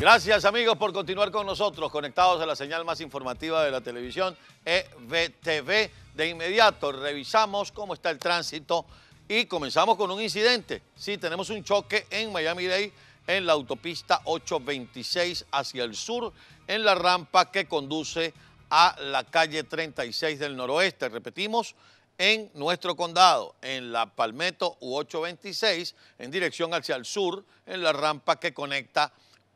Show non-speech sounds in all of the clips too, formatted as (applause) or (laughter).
Gracias amigos por continuar con nosotros, conectados a la señal más informativa de la televisión, EVTV. De inmediato revisamos cómo está el tránsito y comenzamos con un incidente. Sí, tenemos un choque en Miami Dade en la autopista 826 hacia el sur, en la rampa que conduce a la calle 36 del noroeste. Repetimos, en nuestro condado, en la Palmetto U826, en dirección hacia el sur, en la rampa que conecta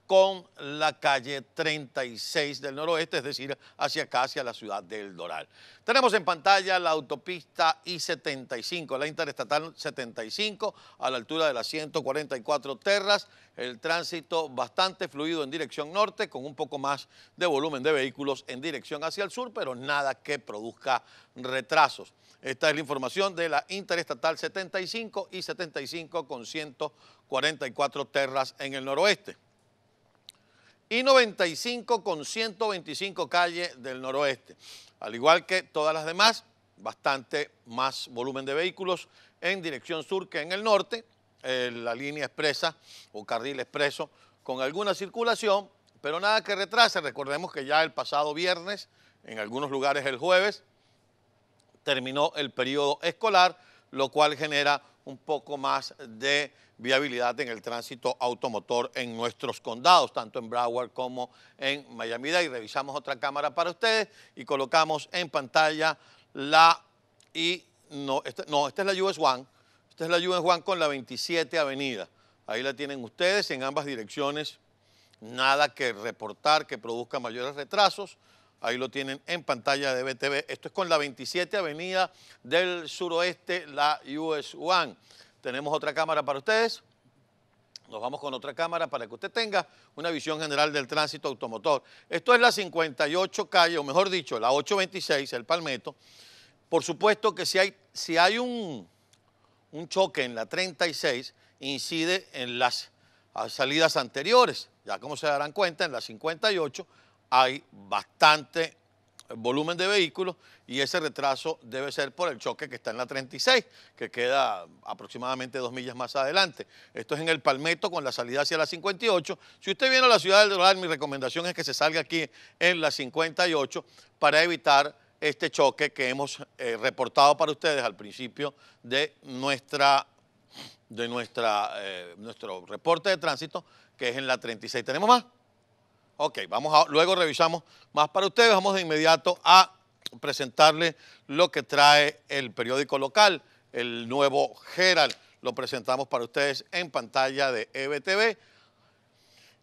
con la calle 36 del noroeste, es decir, hacia acá, hacia la ciudad del Doral. Tenemos en pantalla la autopista I-75, la interestatal 75, a la altura de las 144 Terras, el tránsito bastante fluido en dirección norte, con un poco más de volumen de vehículos en dirección hacia el sur, pero nada que produzca retrasos. Esta es la información de la interestatal 75 y 75 con 144 Terras en el noroeste y 95 con 125 calles del noroeste. Al igual que todas las demás, bastante más volumen de vehículos en dirección sur que en el norte. Eh, la línea expresa o carril expreso con alguna circulación, pero nada que retrase. Recordemos que ya el pasado viernes, en algunos lugares el jueves, terminó el periodo escolar lo cual genera un poco más de viabilidad en el tránsito automotor en nuestros condados, tanto en Broward como en Miami Dade. Revisamos otra cámara para ustedes y colocamos en pantalla la y no, esta, no, esta es la US One, esta es la US One con la 27 Avenida. Ahí la tienen ustedes en ambas direcciones. Nada que reportar que produzca mayores retrasos. Ahí lo tienen en pantalla de BTV. Esto es con la 27 Avenida del Suroeste, la US One. Tenemos otra cámara para ustedes. Nos vamos con otra cámara para que usted tenga una visión general del tránsito automotor. Esto es la 58 calle, o mejor dicho, la 826, el Palmetto. Por supuesto que si hay, si hay un, un choque en la 36, incide en las salidas anteriores. Ya como se darán cuenta, en la 58 hay bastante volumen de vehículos y ese retraso debe ser por el choque que está en la 36, que queda aproximadamente dos millas más adelante. Esto es en el Palmetto con la salida hacia la 58. Si usted viene a la ciudad de Doral, mi recomendación es que se salga aquí en la 58 para evitar este choque que hemos eh, reportado para ustedes al principio de nuestra de nuestra, eh, nuestro reporte de tránsito, que es en la 36. ¿Tenemos más? Ok, vamos a, luego revisamos más para ustedes. Vamos de inmediato a presentarle lo que trae el periódico local, el nuevo Herald. Lo presentamos para ustedes en pantalla de EBTV.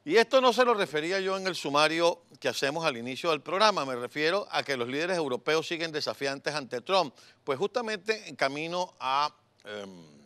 Y esto no se lo refería yo en el sumario que hacemos al inicio del programa, me refiero a que los líderes europeos siguen desafiantes ante Trump, pues justamente en camino a em,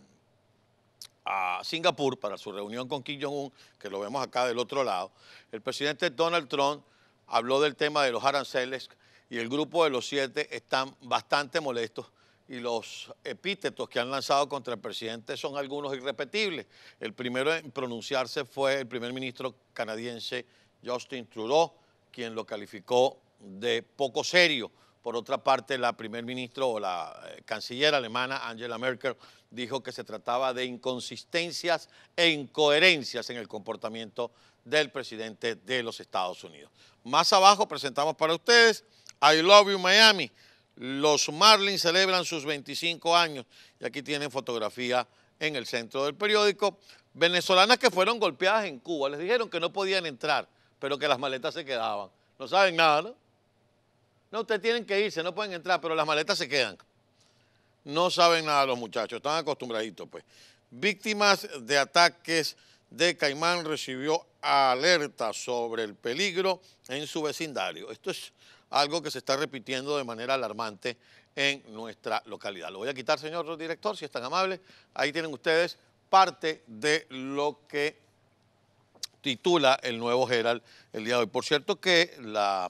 a Singapur para su reunión con Kim Jong-un, que lo vemos acá del otro lado, el presidente Donald Trump habló del tema de los aranceles y el grupo de los siete están bastante molestos y los epítetos que han lanzado contra el presidente son algunos irrepetibles. El primero en pronunciarse fue el primer ministro canadiense Justin Trudeau, quien lo calificó de poco serio por otra parte, la primer ministro o la eh, canciller alemana Angela Merkel dijo que se trataba de inconsistencias e incoherencias en el comportamiento del presidente de los Estados Unidos. Más abajo presentamos para ustedes I Love You Miami. Los Marlins celebran sus 25 años y aquí tienen fotografía en el centro del periódico. Venezolanas que fueron golpeadas en Cuba, les dijeron que no podían entrar, pero que las maletas se quedaban. No saben nada, ¿no? No, ustedes tienen que irse, no pueden entrar, pero las maletas se quedan. No saben nada los muchachos, están acostumbraditos, pues. Víctimas de ataques de Caimán recibió alerta sobre el peligro en su vecindario. Esto es algo que se está repitiendo de manera alarmante en nuestra localidad. Lo voy a quitar, señor director, si es tan amable. Ahí tienen ustedes parte de lo que titula el nuevo Gerald el día de hoy. Por cierto que la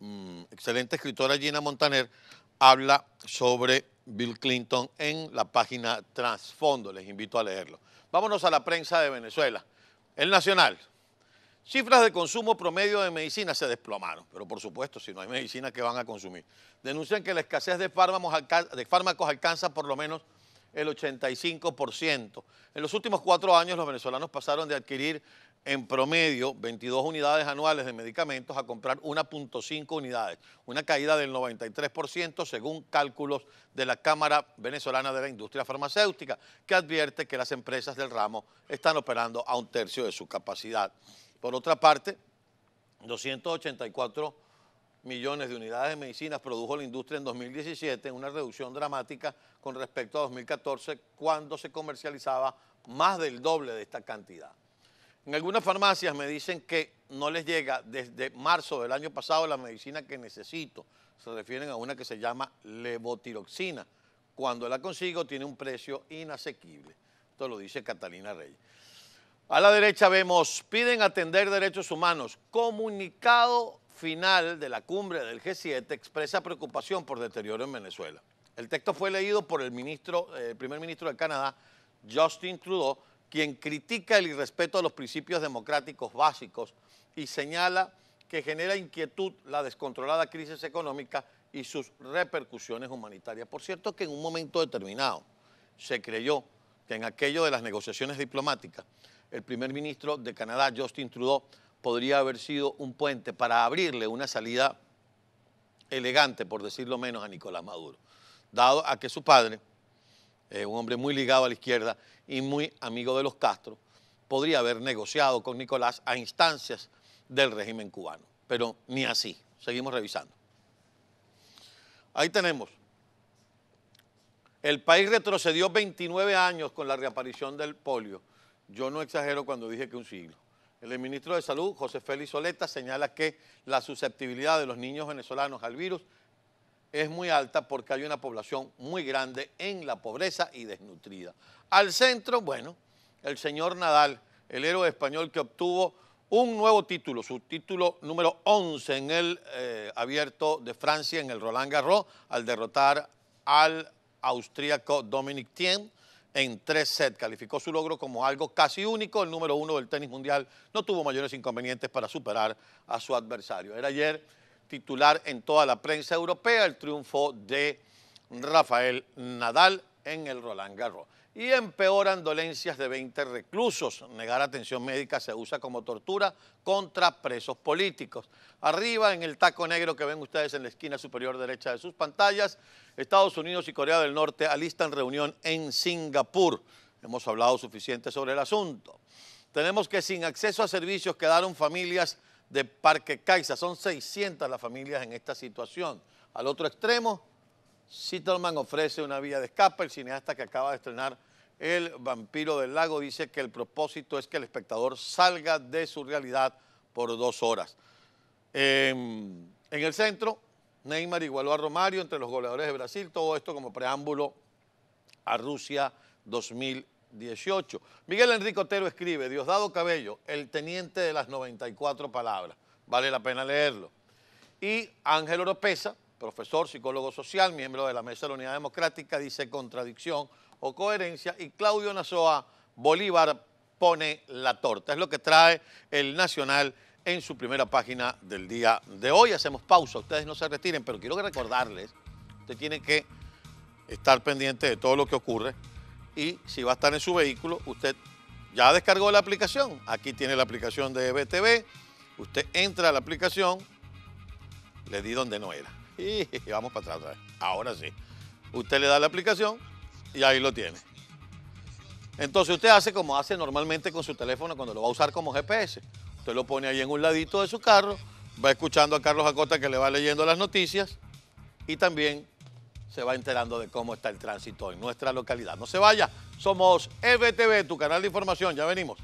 Mm, excelente escritora Gina Montaner habla sobre Bill Clinton en la página Transfondo. Les invito a leerlo. Vámonos a la prensa de Venezuela. El Nacional. Cifras de consumo promedio de medicina se desplomaron, pero por supuesto, si no hay medicina, que van a consumir? Denuncian que la escasez de fármacos alcanza por lo menos el 85%. En los últimos cuatro años los venezolanos pasaron de adquirir en promedio 22 unidades anuales de medicamentos a comprar 1.5 unidades, una caída del 93% según cálculos de la Cámara Venezolana de la Industria Farmacéutica, que advierte que las empresas del ramo están operando a un tercio de su capacidad. Por otra parte, 284 millones de unidades de medicinas produjo la industria en 2017, una reducción dramática con respecto a 2014, cuando se comercializaba más del doble de esta cantidad. En algunas farmacias me dicen que no les llega desde marzo del año pasado la medicina que necesito. Se refieren a una que se llama levotiroxina. Cuando la consigo tiene un precio inasequible. Esto lo dice Catalina Rey. A la derecha vemos, piden atender derechos humanos. Comunicado final de la cumbre del G7 expresa preocupación por deterioro en Venezuela. El texto fue leído por el, ministro, eh, el primer ministro de Canadá, Justin Trudeau, quien critica el irrespeto a los principios democráticos básicos y señala que genera inquietud la descontrolada crisis económica y sus repercusiones humanitarias. Por cierto, que en un momento determinado se creyó que en aquello de las negociaciones diplomáticas, el primer ministro de Canadá, Justin Trudeau, podría haber sido un puente para abrirle una salida elegante, por decirlo menos, a Nicolás Maduro, dado a que su padre, eh, un hombre muy ligado a la izquierda y muy amigo de los Castro, podría haber negociado con Nicolás a instancias del régimen cubano. Pero ni así. Seguimos revisando. Ahí tenemos. El país retrocedió 29 años con la reaparición del polio. Yo no exagero cuando dije que un siglo. El ministro de Salud, José Félix Soleta, señala que la susceptibilidad de los niños venezolanos al virus es muy alta porque hay una población muy grande en la pobreza y desnutrida. Al centro, bueno, el señor Nadal, el héroe español que obtuvo un nuevo título, su título número 11 en el eh, abierto de Francia en el Roland Garros al derrotar al austríaco Dominic Thiem en tres sets. Calificó su logro como algo casi único. El número uno del tenis mundial no tuvo mayores inconvenientes para superar a su adversario. Era ayer titular en toda la prensa europea el triunfo de Rafael Nadal en el Roland Garros. Y empeoran dolencias de 20 reclusos. Negar atención médica se usa como tortura contra presos políticos. Arriba, en el taco negro que ven ustedes en la esquina superior derecha de sus pantallas, Estados Unidos y Corea del Norte alistan reunión en Singapur. Hemos hablado suficiente sobre el asunto. Tenemos que sin acceso a servicios quedaron familias de Parque Caixa. Son 600 las familias en esta situación. Al otro extremo, Sittleman ofrece una vía de escape. El cineasta que acaba de estrenar El vampiro del lago dice que el propósito es que el espectador salga de su realidad por dos horas. Em, en el centro, Neymar igualó a Romario entre los goleadores de Brasil. Todo esto como preámbulo a Rusia 2018. Miguel Enrique Otero escribe, Diosdado Cabello, el teniente de las 94 palabras. Vale la pena leerlo. Y Ángel Oropesa profesor, psicólogo social, miembro de la Mesa de la Unidad Democrática, dice contradicción o coherencia, y Claudio Nazoa Bolívar pone la torta. Es lo que trae el Nacional en su primera página del día de hoy. Hacemos pausa, ustedes no se retiren, pero quiero recordarles, usted tiene que estar pendiente de todo lo que ocurre y si va a estar en su vehículo, usted ya descargó la aplicación. Aquí tiene la aplicación de BTV, usted entra a la aplicación, le di donde no era. (laughs) Y vamos para atrás otra vez. Ahora sí. Usted le da la aplicación y ahí lo tiene. Entonces usted hace como hace normalmente con su teléfono cuando lo va a usar como GPS. Usted lo pone ahí en un ladito de su carro, va escuchando a Carlos Acosta que le va leyendo las noticias y también se va enterando de cómo está el tránsito en nuestra localidad. No se vaya, somos EBTV, tu canal de información, ya venimos.